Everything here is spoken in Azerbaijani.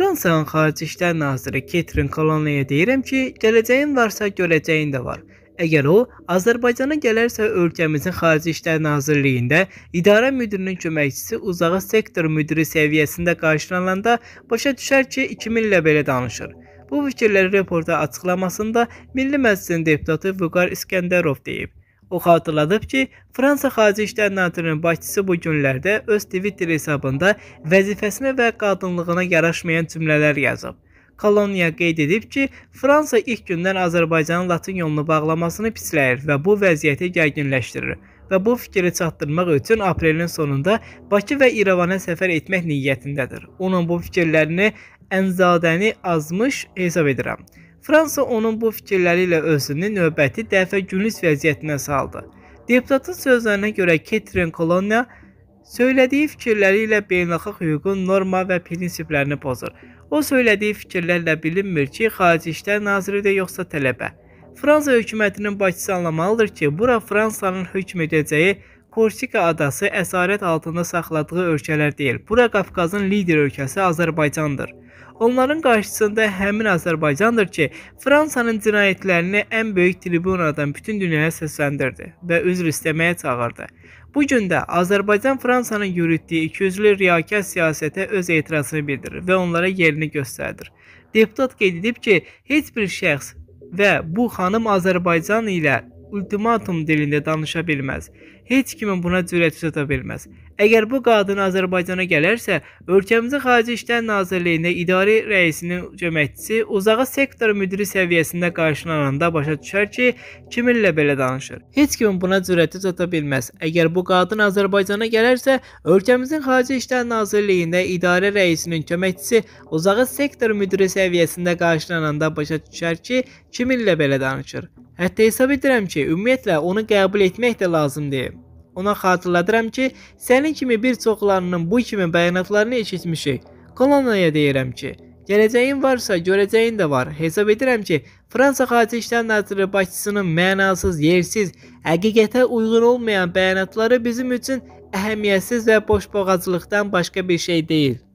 Fransanın Xarici İşlər naziri Ketrin Kolonaya deyirəm ki, gələcəyin varsa görəcəyin də var. Əgər o Azərbaycana gələrsə, ölkəmizin Xarici İşlər Nazirliyində idarə müdirinin köməkçisi uzağa sektor müdiri səviyyəsində qarşılananda başa düşər ki, 2000 ilə belə danışır. Bu fikirləri reporta açıqlamasında Milli Məclisin deputatı Vüqar İskəndərov deyib. O xatırladıb ki, Fransa Xarici İşlər Nazirinin başçısı bu günlərdə öz Twitter hesabında vəzifəsinə və qadınlığına yaraşmayan cümlələr yazıb. Koloniya qeyd edib ki, Fransa ilk gündən Azərbaycanın Latin yolunu bağlamasını pisləyir və bu vəziyyəti gərginləşdirir və bu fikri çatdırmaq üçün aprelin sonunda Bakı və İrəvana səfər etmək niyyətindədir. Onun bu fikirlərini Ənzadəni azmış hesab edirəm. Fransa onun bu fikirləri ilə özünü növbəti dəfə günlük vəziyyətinə saldı. Deputatın sözlərinə görə Ketrin Kolonya söylədiyi fikirləri ilə beynəlxalq hüququn norma və prinsiplərini pozur. O söylədiyi fikirlərlə bilinmir ki, xarici işlər naziri də yoxsa tələbə. Fransa hökumətinin başçısı anlamalıdır ki, bura Fransanın hökm edəcəyi Korsika adası əsarət altında saxladığı ölkələr deyil. Bura Qafqazın lider ölkəsi Azərbaycandır. Onların qarşısında həmin Azərbaycandır ki, Fransanın cinayətlərini ən böyük tribunadan bütün dünyaya səsləndirdi və üzr istəməyə çağırdı. Bu gün də Azərbaycan Fransanın yürütdüyü ikiyüzlü riyakət siyasətə öz etirazını bildirir və onlara yerini göstərir. Deputat qeyd edib ki, heç bir şəxs və bu xanım Azərbaycan ilə ultimatum dilində danışa bilməz. Heç kimin buna cürət çata bilməz. Əgər bu qadın Azərbaycana gələrsə, ölkəmizin Xarici İşlər Nazirliyində idarə rəisinin köməkçisi uzağa sektor müdiri səviyyəsində qarşılananda başa düşər ki, kiminlə belə danışır. Heç kimin buna cürəti çata bilməz. Əgər bu qadın Azərbaycana gələrsə, ölkəmizin Xarici İşlər Nazirliyində idarə rəisinin köməkçisi uzağa sektor müdiri səviyyəsində qarşılananda başa düşər ki, kiminlə belə danışır. Hətta hesab edirəm ki, ümumiyyətlə onu qəbul etmək də lazımdır. Ona xatırladıram ki, sənin kimi bir çoxlarının bu kimi bəyanatlarını eşitmişik. Kolonaya deyirəm ki, gələcəyin varsa, görəcəyin də var. Hesab edirəm ki, Fransa Xarici İşlər Naziri başçısının mənasız, yersiz, həqiqətə uyğun olmayan bəyanatları bizim üçün əhəmiyyətsiz və boşboğazlıqdan başqa bir şey deyil.